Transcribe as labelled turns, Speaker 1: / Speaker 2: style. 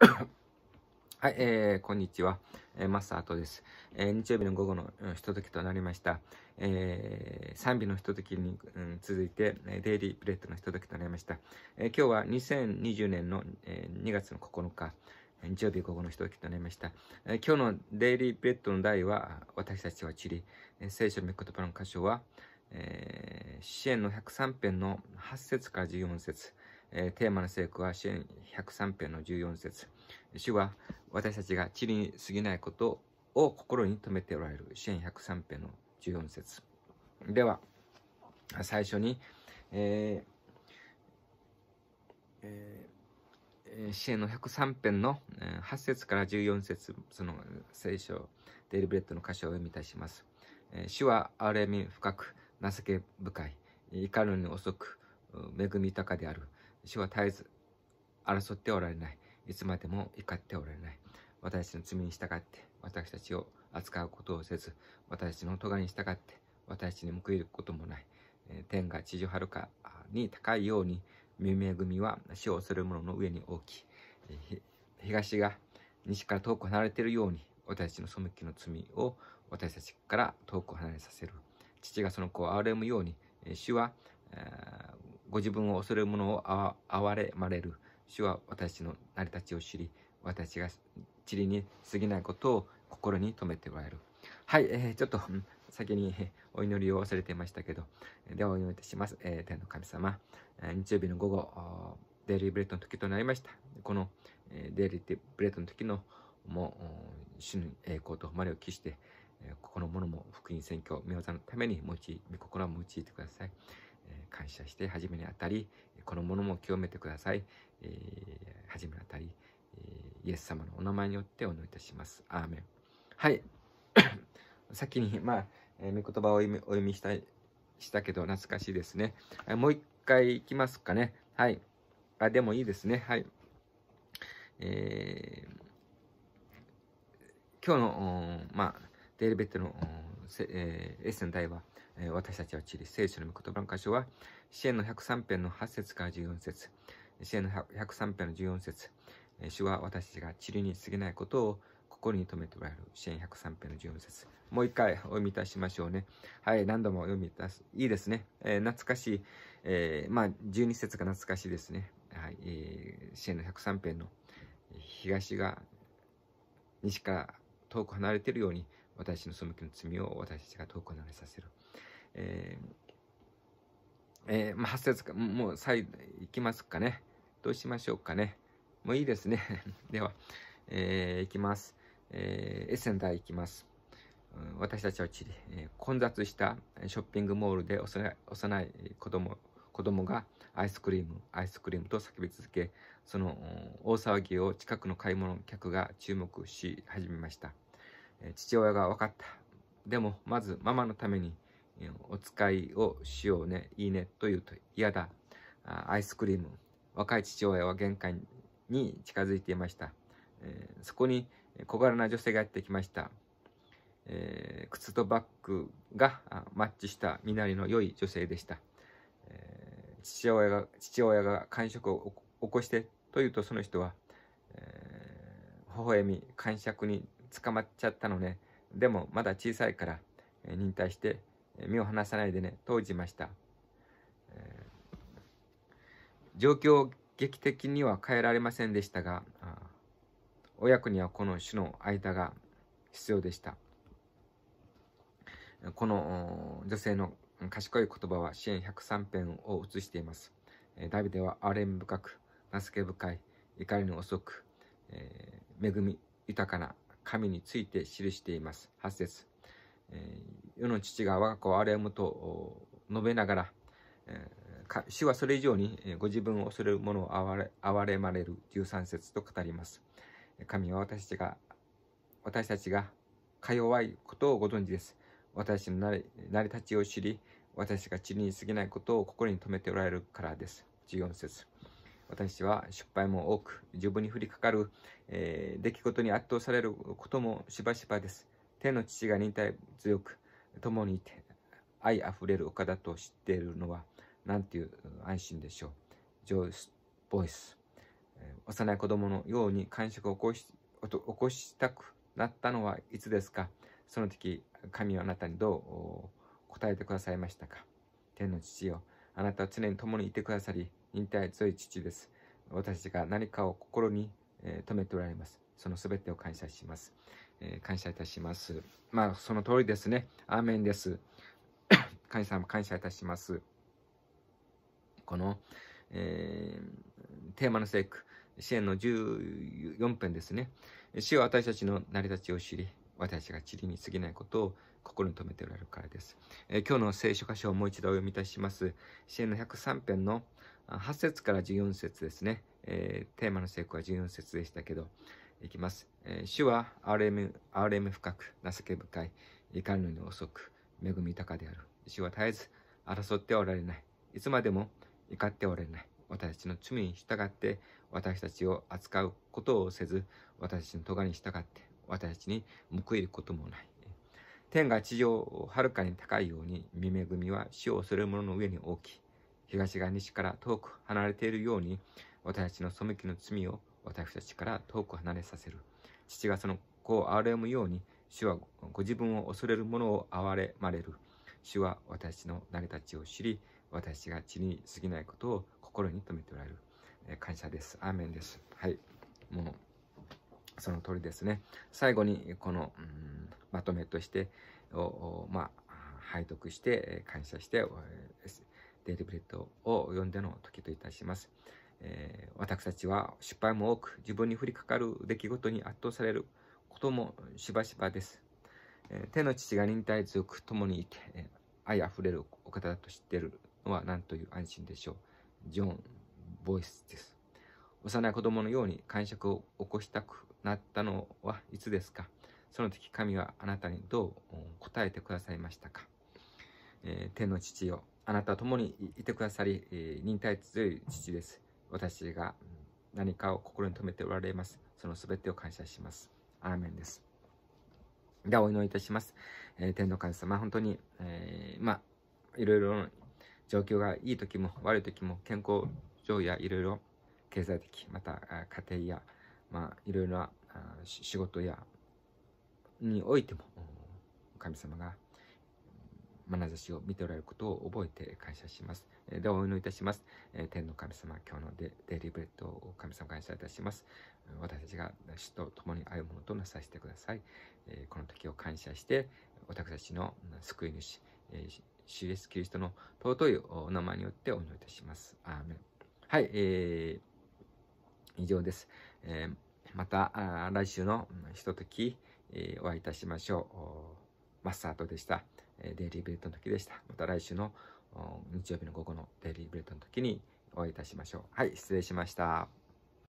Speaker 1: はい、えー、こんにちは。えー、マスタートです、えー、日曜日の午後の、ひとときとなりました。えー、賛美のひとときに、うん、続いて、デイリーブレッドのひとときとなりました。えー、今日は2020年の、えー、2月の9日、日曜日午後のひとときとなりました。えー、今日のデイリーブレッドの題は、私たちは地り。えー、聖書の御言葉の箇所は、えー、支援の103編の8節から14節えー、テーマの成功は支援103編の14節主は私たちが地理に過ぎないことを心に留めておられる。支援103編の14節では、最初に、えーえー、支援の103編の8節から14節その聖書、デイリブレッドの箇所を読み出します。主は憐れみ深く、情け深い、怒るに遅く、恵み豊かである。主は絶えず争っておられない。いつまでも怒っておられない。私の罪に従って私たちを扱うことをせず、私の咎に従って私に報いることもない。天が地上遥かに高いように、恵みは死をする者の上に大きい。東が西から遠く離れているように、私たちの背きの罪を私たちから遠く離れさせる。父がその子を憐れむように、主はご自分を恐れるものをあわれまれる。主は私の成り立ちを知り、私が塵に過ぎないことを心に留めておられる。はい、えー、ちょっと先にお祈りを忘れていましたけど、ではお祈りいたします。えー、天の神様、日曜日の午後、デイリーブレッドの時となりました。この、デイリーブレッドの時のもう主に栄光と誉れを期して、ここのものも福音宣教、名座のために用い、御心を用いてください。感謝して始めにあたり、このものも清めてください。えー、始めにあたり、イエス様のお名前によってお祈りいたします。アーメン。はい。先に、まあ、えー、御言葉をお読みしたい、したけど、懐かしいですね。もう一回いきますかね。はい。あ、でもいいですね。はい。えー、今日の、まあ、デイルベッドの、えー、エッセン台は、えー、私たちは地理、聖書の御言葉の箇所は、支援の103編の8節から14節支援の103編の14節主は私たちが地理に過ぎないことを心に留めておられる。支援103編の14節もう一回お読みいたしましょうね。はい、何度もお読みいたす。いいですね。えー、懐かしい。えー、まあ、12節が懐かしいですね。はい、えー、支援の103編の東が、西から遠く離れているように、私の背きの罪を私たちが遠く行われさせる。えーえー、まあ、8節か、もう最後、いきますかね。どうしましょうかね。もういいですね。では、えー、いきます。えー、エッセンターいきます。私たちは地理、えー、混雑したショッピングモールで幼い子供子供がアイスクリーム、アイスクリームと叫び続け、その大騒ぎを近くの買い物客が注目し始めました。父親が分かった。でも、まずママのためにお使いをしようね、いいねと言うと嫌だ。アイスクリーム。若い父親は玄関に近づいていました。えそこに小柄な女性がやってきました。えー、靴とバッグがマッチした身なりの良い女性でした。えー、父親が、父親が感触を起こしてと言うとその人は、えー、微笑み、感触に捕まっちゃったのね。でもまだ小さいから、えー、忍耐して、えー、身を離さないでね、投じました。えー、状況を劇的には変えられませんでしたが、親子にはこの種の間が必要でした。この女性の賢い言葉は支援103編を写しています。ダビデは憐れみ深く、付け深い、怒りの遅く、えー、恵み豊かな神について記しています。8節、えー、世の父が我が子を憐れむと述べながら、えー、主はそれ以上にご自分を恐れる者を憐れ憐れまれる13節と語ります。神は私たちが、私たちがか弱いことをご存知です。私の成り成り立ちを知り、私が地に過ぎないことを心に留めておられるからです。14節私は失敗も多く、自分に降りかかる、えー、出来事に圧倒されることもしばしばです。天の父が忍耐強く、共にいて、愛あふれる丘だと知っているのは、なんていう安心でしょう。ジョイス・ボイス。幼い子供のように感触を起こし起こしたくなったのはいつですかその時、神はあなたにどう答えてくださいましたか天の父よ、あなたは常に共にいてくださり、忍耐強い父です。私が何かを心に、えー、留めておられます。その全てを感謝します。えー、感謝いたします。まあ、その通りですね。アーメンです。神様、感謝いたします。この、えー、テーマの聖句、支援の14編ですね。死は私たちの成り立ちを知り、私たちが地理に過ぎないことを心に留めておられるからです。えー、今日の聖書箇所をもう一度お読みいたします。支援の103編の8節から14節ですね、えー、テーマの成功は14節でしたけど、いきます。えー、主は RM、RM 深く、情け深い、怒るのに遅く、恵み高である。主は絶えず争っておられない。いつまでも怒っておられない。私たちの罪に従って私たちを扱うことをせず、私たちの咎に従って私たちに報いることもない。天が地上をはるかに高いように、見恵みは死を恐れる者の上に大きい。東が西から遠く離れているように、私たちの背きの罪を私たちから遠く離れさせる。父がその子を憐れむように、主はご自分を恐れる者を憐れまれる。主は私の成り立ちを知り、私が地に過ぎないことを心に留めておられる。えー、感謝です。アーメンです。はい。もう、その通りですね。最後に、この、うん、まとめとして、おまあ、拝読して、感謝して、デイリブレッドを読んでの時といたします。えー、私たちは失敗も多く自分に降りかかる出来事に圧倒されることもしばしばです。えー、天の父が忍耐強く共にいて、えー、愛あふれるお方だと知っているのは何という安心でしょう。ジョン・ボイスです。幼い子供のように感触を起こしたくなったのはいつですかその時神はあなたにどう答えてくださいましたか、えー、天の父よあなたと共にいてくださり、忍耐強い父です。私が何かを心に留めておられます。その全てを感謝します。アーメンです。ではお祈りいたします。えー、天の神様、本当に、えー、まあ、いろいろ状況がいい時も悪い時も健康上やいろいろ経済的、また家庭や、まあ、いろいろな仕事やにおいても、神様が眼差しを見ておられることを覚えて感謝します。ではお祈りいたします。天の神様、今日のデデリーブレッドを神様感謝いたします。私たちが主と共に歩むものとなさせてください。この時を感謝して、私たちの救い主、主イエスキリストの尊いお名前によってお祈りいたします。アーメン。はい、えー、以上です。えー、また来週のひととき、えー、お会いいたしましょう。マスタードでした。えデイリーブレッドの時でした。また来週の日曜日の午後のデイリーブレッドの時にお会いいたしましょう。はい、失礼しました。